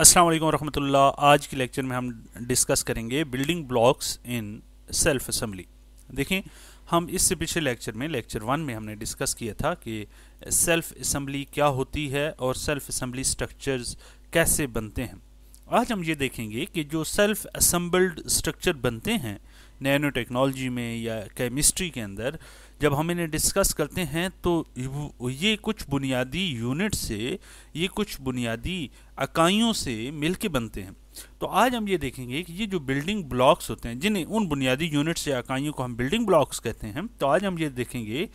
अस्सलाम वालेकुम रहमतुल्लाह आज के लेक्चर में हम डिस्कस करेंगे building blocks in self assembly देखें हम इससे पिछले लेक्चर में लेक्चर वन में हमने डिस्कस किया था कि सेल्फ असम्बली क्या होती है और सेल्फ असम्बली स्ट्रक्चर्स कैसे बनते हैं आज हम ये देखेंगे कि जो सेल्फ असम्बल्ड स्ट्रक्चर बनते हैं नैनो टेक्नोलॉजी में या केमिस्ट्री के अंदर जब हम इन्हें डिस्कस करते हैं तो ये कुछ बुनियादी यूनिट से ये कुछ बुनियादी इकाइयों से मिल के बनते हैं तो आज हम ये देखेंगे कि ये जो बिल्डिंग ब्लॉक्स होते हैं जिन्हें उन बुनियादी यूनिट्स या इकाइयों को हम बिल्डिंग ब्लॉक्स कहते हैं तो आज हम ये देखेंगे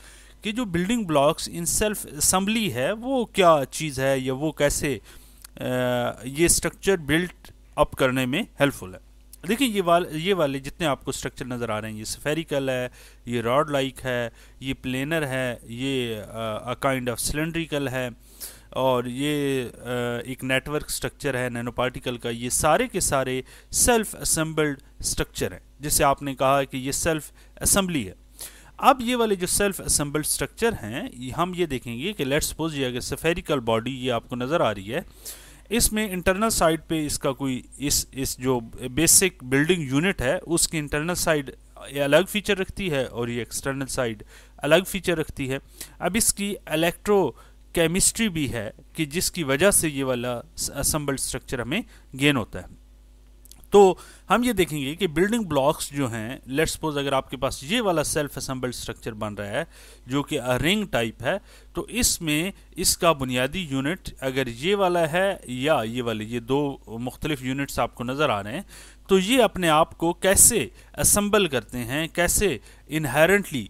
कि जो building blocks in self assembly है वो क्या चीज़ है या वो कैसे आ, ये स्ट्रक्चर बिल्ट अप करने में हेल्पफुल है देखिए ये वाल ये वाले जितने आपको स्ट्रक्चर नज़र आ रहे हैं ये सफेरिकल है ये रॉड लाइक है ये प्लेनर है ये अ काइंड ऑफ सिलेंड्रिकल है और ये एक नेटवर्क स्ट्रक्चर है नैनो पार्टिकल का ये सारे के सारे सेल्फ असम्बल्ड स्ट्रक्चर हैं जिसे आपने कहा कि ये सेल्फ असम्बली है अब ये वाले जो सेल्फ असम्बल्ड स्ट्रक्चर हैं हम ये देखेंगे कि लेट्स सपोज ये अगर सफेरिकल बॉडी ये आपको नज़र आ रही है इसमें इंटरनल साइड पे इसका कोई इस इस जो बेसिक बिल्डिंग यूनिट है उसकी इंटरनल साइड अलग फीचर रखती है और ये एक्सटर्नल साइड अलग फीचर रखती है अब इसकी इलेक्ट्रो केमिस्ट्री भी है कि जिसकी वजह से ये वाला असम्बल्ड स्ट्रक्चर हमें गेन होता है तो हम ये देखेंगे कि बिल्डिंग ब्लॉक्स जो हैं लेट्स सपोज अगर आपके पास ये वाला सेल्फ असेंबल्ड स्ट्रक्चर बन रहा है जो कि रिंग टाइप है तो इसमें इसका बुनियादी यूनिट अगर ये वाला है या ये वाले ये दो मुख्तलिफ यूनिट्स आपको नज़र आ रहे हैं तो ये अपने आप को कैसे असम्बल करते हैं कैसे इनहेरेंटली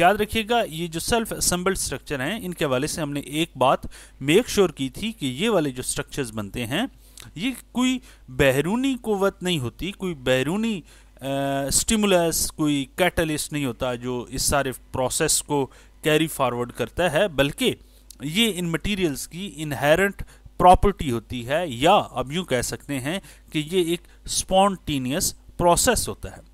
याद रखिएगा ये जो सेल्फ असम्बल्ड स्ट्रक्चर हैं इनके हवाले से हमने एक बात मेक श्योर sure की थी कि ये वाले जो स्ट्रक्चर्स बनते हैं ये कोई बैरूनी क़वत नहीं होती कोई बैरूनी स्टिमुलस कोई कैटलिस्ट नहीं होता जो इस सारे प्रोसेस को कैरी फॉरवर्ड करता है बल्कि ये इन मटेरियल्स की इनहेरेंट प्रॉपर्टी होती है या अब यूँ कह सकते हैं कि ये एक स्पॉन्टीनियस प्रोसेस होता है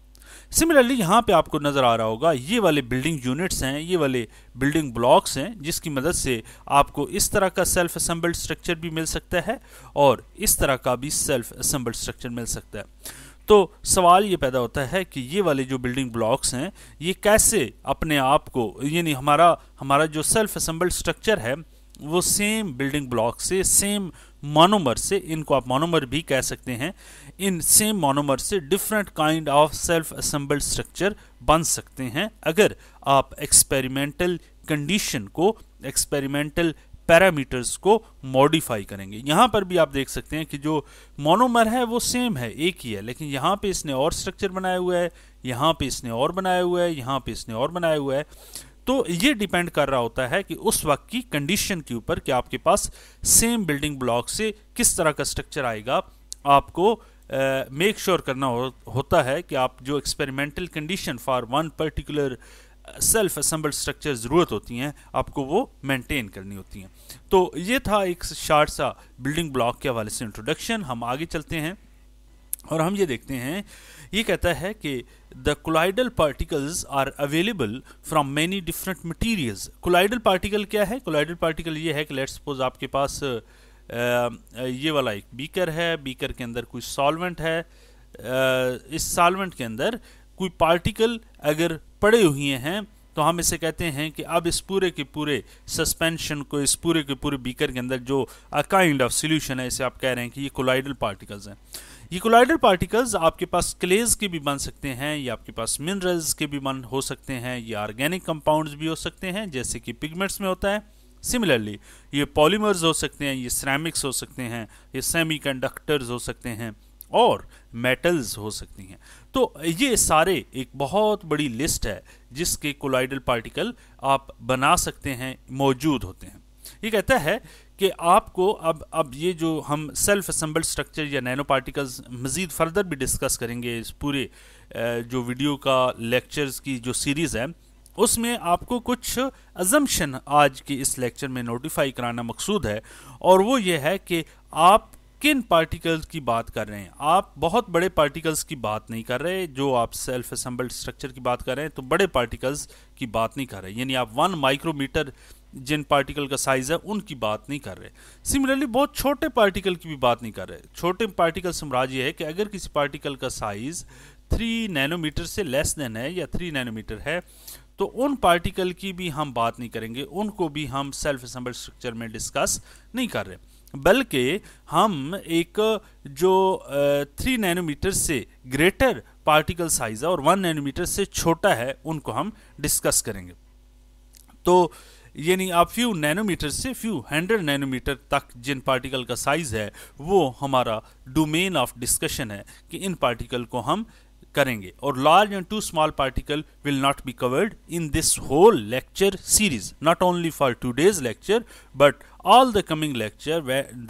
सिमिलरली यहाँ पे आपको नज़र आ रहा होगा ये वाले बिल्डिंग यूनिट्स हैं ये वाले बिल्डिंग ब्लॉक्स हैं जिसकी मदद से आपको इस तरह का सेल्फ असम्बल्ड स्ट्रक्चर भी मिल सकता है और इस तरह का भी सेल्फ असम्बल्ड स्ट्रक्चर मिल सकता है तो सवाल ये पैदा होता है कि ये वाले जो बिल्डिंग ब्लॉक्स हैं ये कैसे अपने आप को यानी हमारा हमारा जो सेल्फ असम्बल्ड स्ट्रक्चर है वो सेम बिल्डिंग ब्लॉक से सेम मोनोमर से इनको आप मोनोमर भी कह सकते हैं इन सेम मोनोमर से different kind of self assembled structure बन सकते हैं अगर आप एक्सपेरिमेंटल कंडीशन को एक्सपेरिमेंटल पैरामीटर्स को मॉडिफाई करेंगे यहाँ पर भी आप देख सकते हैं कि जो मोनोमर है वो सेम है एक ही है लेकिन यहाँ पे इसने और स्ट्रक्चर बनाया हुआ है यहाँ पे इसने और बनाया हुआ है यहाँ पे इसने और बनाया हुआ है तो ये डिपेंड कर रहा होता है कि उस वक्त की कंडीशन के ऊपर कि आपके पास सेम बिल्डिंग ब्लॉक से किस तरह का स्ट्रक्चर आएगा आपको मेक uh, श्योर sure करना हो, होता है कि आप जो experimental condition for one particular self assembled structure ज़रूरत होती हैं आपको वो मेंटेन करनी होती हैं तो ये था एक शार्ट सा बिल्डिंग ब्लॉक के हवाले से इंट्रोडक्शन हम आगे चलते हैं और हम ये देखते हैं uh, ये कहता है कि the colloidal particles are available from many different materials colloidal particle क्या है कोलाइडल पार्टिकल ये है कि लेट्स सपोज आपके पास आ, ये वाला एक बीकर है बीकर के अंदर कोई सॉल्वेंट है आ, इस सॉल्वेंट के अंदर कोई पार्टिकल अगर पड़े हुए हैं तो हम इसे कहते हैं कि अब इस पूरे के पूरे सस्पेंशन को इस पूरे के पूरे बीकर के अंदर जो अ काइंड ऑफ सोल्यूशन है इसे आप कह रहे हैं कि ये कोलाइडल पार्टिकल्स हैं ये कोलाइडर पार्टिकल्स आपके पास क्लेज के भी बन सकते हैं या आपके पास मिनरल्स के भी बन हो सकते हैं या ऑर्गेनिक कंपाउंड्स भी हो सकते हैं जैसे कि पिगमेंट्स में होता है सिमिलरली ये पॉलीमर्स हो सकते हैं ये सरामिक्स हो सकते हैं ये सेमी हो सकते हैं और मेटल्स हो सकती हैं तो ये सारे एक बहुत बड़ी लिस्ट है जिसके कोलाइडल पार्टिकल आप बना सकते हैं मौजूद होते हैं ये कहता है कि आपको अब अब ये जो हम सेल्फ असम्बल्ड स्ट्रक्चर या नैनो पार्टिकल्स मज़ीद फर्दर भी डिस्कस करेंगे इस पूरे जो वीडियो का लेक्चर्स की जो सीरीज़ है उसमें आपको कुछ अजम्पशन आज के इस लेक्चर में नोटिफाई कराना मकसूद है और वो ये है कि आप किन पार्टिकल्स की बात कर रहे हैं आप बहुत बड़े पार्टिकल्स की बात नहीं कर रहे जो आप सेल्फ असम्बल्ड स्ट्रक्चर की बात कर रहे हैं तो बड़े पार्टिकल्स की बात नहीं कर रहे यानी आप वन माइक्रोमीटर जिन पार्टिकल का साइज है उनकी बात नहीं कर रहे सिमिलरली बहुत छोटे पार्टिकल की भी बात नहीं कर रहे छोटे पार्टिकल साम्राज्य ये है कि अगर किसी पार्टिकल का साइज थ्री नैनोमीटर से लेस देन है या थ्री नैनोमीटर है तो उन पार्टिकल की भी हम बात नहीं करेंगे उनको भी हम सेल्फ असम्बल स्ट्रक्चर में डिस्कस नहीं कर रहे बल्कि हम एक जो थ्री नैनोमीटर से ग्रेटर पार्टिकल साइज है और वन नैनोमीटर से छोटा है उनको हम डिस्कस करेंगे तो यानी आप फ्यू नैनोमीटर से फ्यू हंड्रेड नैनोमीटर तक जिन पार्टिकल का साइज़ है वो हमारा डोमेन ऑफ डिस्कशन है कि इन पार्टिकल को हम करेंगे और large and too small particle will not be covered in this whole lecture series not only for today's lecture but all the coming lecture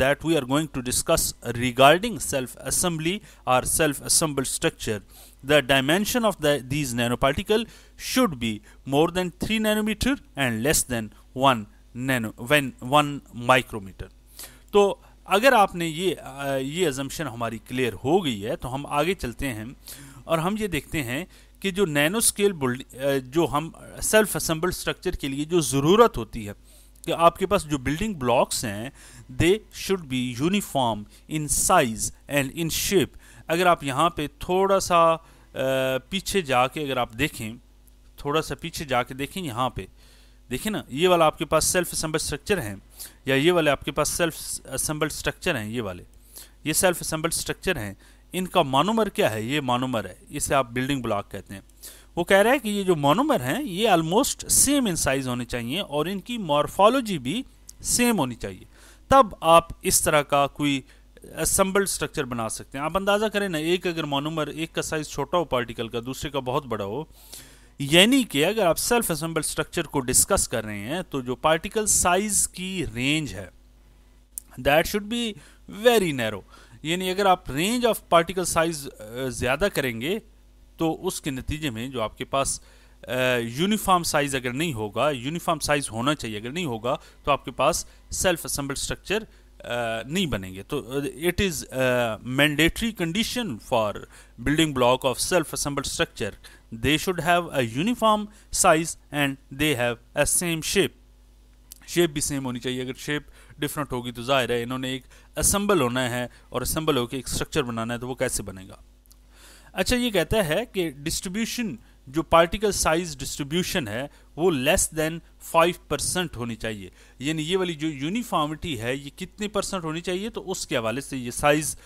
that we are going to discuss regarding self assembly और self assemble structure the dimension of these nano particle should be more than three nanometer and less than one nano one one micrometer तो अगर आपने ये ये assumption हमारी clear हो गई है तो हम आगे चलते हैं और हम ये देखते हैं कि जो नैनो स्केल जो हम सेल्फ असम्बल्ड स्ट्रक्चर के लिए जो ज़रूरत होती है कि आपके पास जो बिल्डिंग ब्लॉक्स हैं they should be uniform in size and in shape अगर आप यहाँ पे थोड़ा सा पीछे जाके अगर आप देखें थोड़ा सा पीछे जाके देखें यहाँ पे देखें ना ये वाला आपके पास सेल्फ असम्बल स्ट्रक्चर हैं या ये वाले आपके पास सेल्फ असम्बल स्ट्रक्चर हैं ये वाले ये सेल्फ असम्बल स्ट्रक्चर हैं इनका मानोमर क्या है ये मानोमर है इसे आप बिल्डिंग ब्लॉक कहते हैं वो कह रहा है कि ये जो मोनोमर हैं ये ऑलमोस्ट सेम इन साइज होने चाहिए और इनकी मॉर्फोलॉजी भी सेम होनी चाहिए तब आप इस तरह का कोई असम्बल्ड स्ट्रक्चर बना सकते हैं आप अंदाज़ा करें ना एक अगर मोनोमर एक का साइज़ छोटा हो पार्टिकल का दूसरे का बहुत बड़ा हो यानी कि अगर आप सेल्फ असेंबल स्ट्रक्चर को डिस्कस कर रहे हैं तो जो पार्टिकल साइज़ की रेंज है that should be very narrow यानी अगर आप रेंज ऑफ पार्टिकल साइज ज़्यादा करेंगे तो उसके नतीजे में जो आपके पास यूनिफॉर्म साइज़ अगर नहीं होगा यूनिफॉर्म साइज़ होना चाहिए अगर नहीं होगा तो आपके पास सेल्फ असम्बल स्ट्रक्चर नहीं बनेंगे तो it is mandatory condition for building block of self assemble structure they should have a uniform size and they have a same shape shape भी सेम होनी चाहिए अगर शेप डिफरेंट होगी तो ज़ाहिर है इन्होंने एक असम्बल होना है और असम्बल होकर एक स्ट्रक्चर बनाना है तो वो कैसे बनेगा अच्छा ये कहता है कि डिस्ट्रीब्यूशन जो पार्टिकल साइज डिस्ट्रीब्यूशन है वो लेस देन फाइव परसेंट होनी चाहिए यानी ये वाली जो यूनिफॉर्मिटी है ये कितने परसेंट होनी चाहिए तो उसके हवाले से ये साइज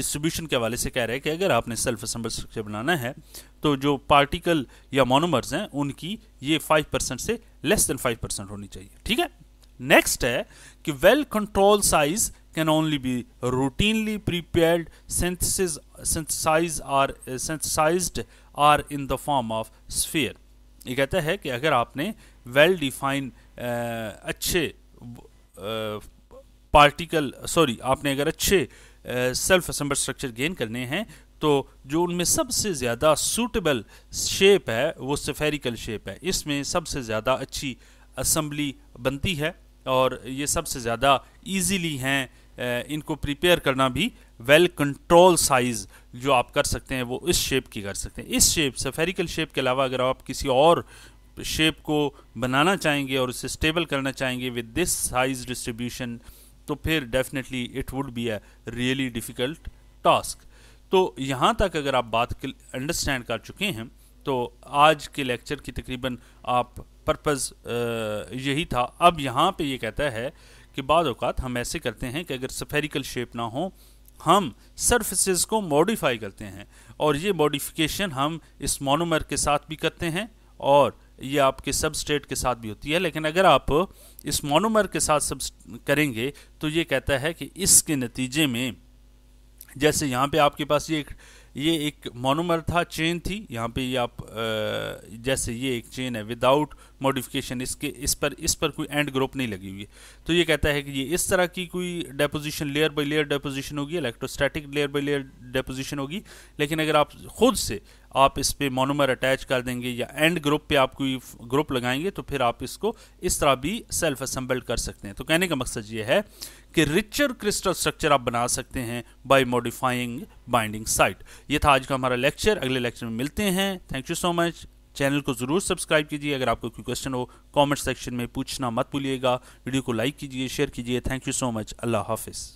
डिस्ट्रीब्यूशन के हवाले से कह रहे हैं कि अगर आपने सेल्फ असम्बल स्ट्रक्चर बनाना है तो जो पार्टिकल या मोनोमर्स हैं उनकी ये फाइव परसेंट से लेस देन फाइव परसेंट होनी चाहिए ठीक है नेक्स्ट है कि well control size can only be routinely prepared synthesis synthesize or synthesized or in the form of sphere ये कहता है कि अगर आपने वेल डिफाइन eh, अच्छे पार्टिकल eh, सॉरी आपने अगर अच्छे सेल्फ असम्बल स्ट्रक्चर गेन करने हैं तो जो उनमें सबसे ज़्यादा सूटेबल शेप है वो सफेरिकल शेप है इसमें सबसे ज़्यादा अच्छी असम्बली बनती है और ये सबसे ज़्यादा ईजीली हैं इनको प्रिपेयर करना भी वेल कंट्रोल साइज़ जो आप कर सकते हैं वो इस शेप की कर सकते हैं इस शेप सफेरिकल शेप के अलावा अगर आप किसी और शेप को बनाना चाहेंगे और उसे स्टेबल करना चाहेंगे विद दिस साइज़ डिस्ट्रीब्यूशन तो फिर definitely it would be a really difficult task तो यहाँ तक अगर आप बात अंडरस्टैंड कर चुके हैं तो आज के लेक्चर की तकरीबन आप पर्पज़ uh, यही था अब यहाँ पे ये कहता है कि बाद अवत हम ऐसे करते हैं कि अगर सफेरिकल शेप ना हो हम सरफेसेस को मॉडिफाई करते हैं और ये मॉडिफिकेशन हम इस मोनोमर के साथ भी करते हैं और ये आपके स्टेट के साथ भी होती है लेकिन अगर आप इस मोनोमर के साथ सब करेंगे तो ये कहता है कि इसके नतीजे में जैसे यहाँ पे आपके पास ये एक ये एक मोनोमर था चेन थी यहाँ पे ये आप जैसे ये एक चेन है विदाउट मॉडिफिकेशन इसके इस पर इस पर कोई एंड ग्रुप नहीं लगी हुई है तो ये कहता है कि ये इस तरह की कोई deposition layer by layer deposition होगी electrostatic layer by layer deposition होगी लेकिन अगर आप खुद से आप इस पर मोनोमर अटैच कर देंगे या एंड ग्रुप पे आप कोई ग्रुप लगाएंगे तो फिर आप इसको इस तरह भी सेल्फ असम्बल कर सकते हैं तो कहने का मकसद ये है कि रिचर क्रिस्टल स्ट्रक्चर आप बना सकते हैं बाय मॉडिफाइंग बाइंडिंग साइट ये था आज का हमारा लेक्चर अगले लेक्चर में मिलते हैं thank you so much channel को ज़रूर सब्सक्राइब कीजिए अगर आपको कोई क्वेश्चन हो कमेंट सेक्शन में पूछना मत भूलिएगा वीडियो को लाइक कीजिए शेयर कीजिए थैंक यू सो मच अल्लाह हाफिज़